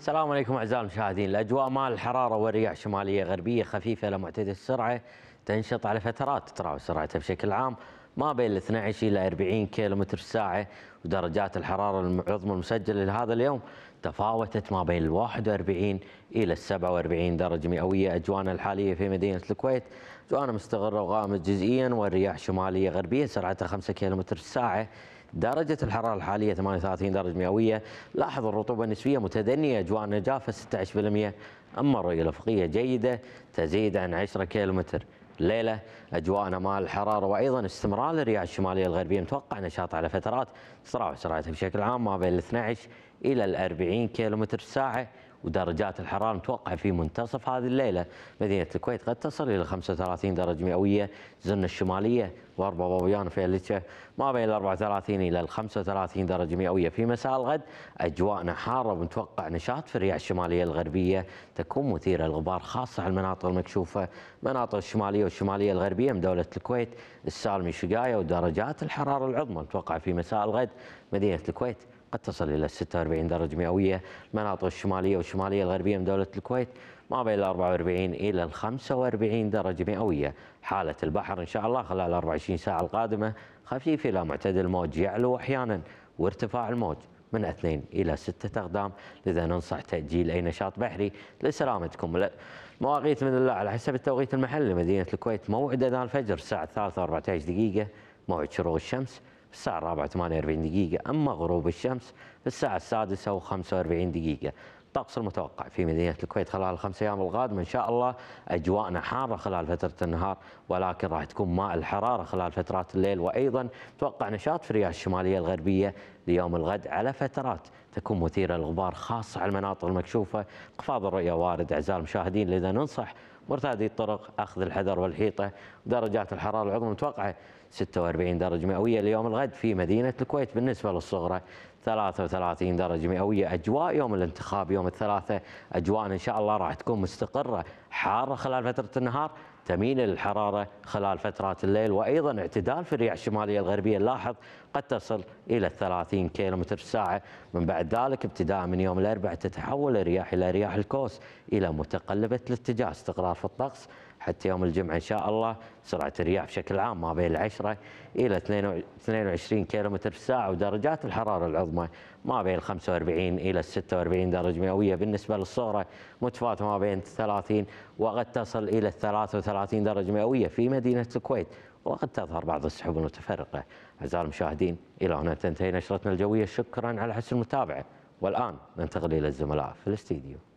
السلام عليكم اعزائي المشاهدين، الاجواء مال الحراره والرياح شماليه غربيه خفيفه الى معتدله السرعه تنشط على فترات تتراوح سرعتها بشكل عام ما بين 12 الى 40 كم ساعه ودرجات الحراره العظمى المسجله لهذا اليوم تفاوتت ما بين ال 41 الى ال 47 درجه مئويه اجوانا الحاليه في مدينه الكويت اجوانا مستقره وغامض جزئيا والرياح شماليه غربيه سرعتها 5 كم ساعه درجة الحرارة الحالية 38 درجة مئوية لاحظ الرطوبة النسبية متدنية أجواء نجافة 16% أما الرؤية الأفقية جيدة تزيد عن 10 كيلومتر ليلة أجواءنا مع الحرارة وأيضا استمرار الرياح الشمالية الغربية متوقع نشاط على فترات صراع سرعتها بشكل عام ما بين 12 إلى 40 كيلومتر ساعة ودرجات الحرارة متوقع في منتصف هذه الليلة مدينة الكويت قد تصل إلى 35 درجة مئوية زن الشمالية وأربع بابيان في الليشه ما بين 34 إلى 35 درجة مئوية في مساء الغد أجواءنا حارة ومتوقع نشاط في الرياح الشمالية الغربية تكون مثيرة للغبار خاصة على المناطق المكشوفة مناطق الشمالية والشمالية الغربية من دولة الكويت السالمي شقاية ودرجات الحرارة العظمى متوقعة في مساء الغد مدينة الكويت قد تصل إلى 46 درجة مئوية المناطق الشمالية والشمالية الغربية من دولة الكويت ما بين 44 إلى 45 درجة مئوية حالة البحر إن شاء الله خلال 24 ساعة القادمة خفيف إلى معتدل موج يعلو أحيانا وارتفاع الموج من 2 إلى 6 أقدام لذا ننصح تأجيل أي نشاط بحري لسلامتكم مواقيت من الله على حسب التوقيت المحلي لمدينة الكويت موعد أذان الفجر الساعة 3:14 دقيقة موعد شروق الشمس الساعة الرابعة 48 دقيقة أما غروب الشمس في الساعة السادسة و45 دقيقة الطقس المتوقع في مدينة الكويت خلال الخمس أيام القادمة إن شاء الله أجواءنا حارة خلال فترة النهار ولكن راح تكون ماء الحرارة خلال فترات الليل وأيضا توقع نشاط في الرياح الشمالية الغربية ليوم الغد على فترات تكون مثيرة للغبار خاصة على المناطق المكشوفة انخفاض الرؤية وارد أعزائي المشاهدين لذا ننصح مرتادي الطرق اخذ الحذر والحيطه درجات الحراره العظمى متوقعه 46 درجه مئويه ليوم الغد في مدينه الكويت بالنسبه للصغرى 33 درجة مئوية أجواء يوم الانتخاب يوم الثلاثاء أجواء إن شاء الله راح تكون مستقرة حارة خلال فترة النهار تميل الحرارة خلال فترات الليل وأيضا اعتدال في الرياح الشمالية الغربية اللاحظ قد تصل إلى 30 كيلومتر ساعه من بعد ذلك ابتداء من يوم الأربعاء تتحول الرياح إلى رياح الكوس إلى متقلبة الاتجاه استقرار في الطقس حتى يوم الجمعه ان شاء الله سرعه الرياح بشكل عام ما بين 10 الى 22 كم في الساعه ودرجات الحراره العظمى ما بين 45 الى 46 درجه مئويه بالنسبه للصغرى متفاوته ما بين 30 وقد تصل الى 33 درجه مئويه في مدينه الكويت وقد تظهر بعض السحب المتفرقه اعزائي المشاهدين الى هنا تنتهي نشرتنا الجويه شكرا على حسن المتابعه والان ننتقل الى الزملاء في الاستديو